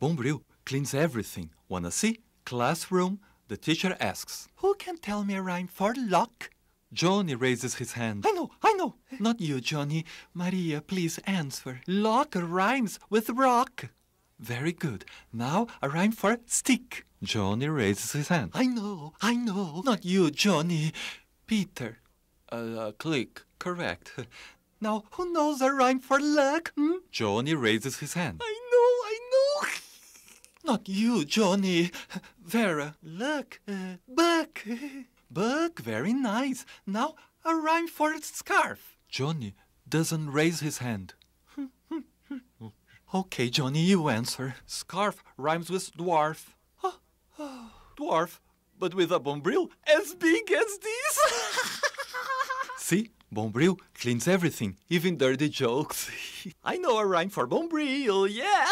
Bombril cleans everything. Wanna see? Classroom, the teacher asks. Who can tell me a rhyme for luck? Johnny raises his hand. I know, I know. Not you, Johnny. Maria, please answer. Lock rhymes with rock. Very good. Now a rhyme for stick. Johnny raises his hand. I know, I know. Not you, Johnny. Peter. Uh, uh click. Correct. now, who knows a rhyme for luck? Hmm? Johnny raises his hand. Not you, Johnny. Vera, look. Uh, book, very nice. Now a rhyme for scarf. Johnny doesn't raise his hand. okay, Johnny, you answer. Scarf rhymes with dwarf. dwarf, but with a bombril as big as this. See? Bombril cleans everything, even dirty jokes. I know a rhyme for Bombril, yeah!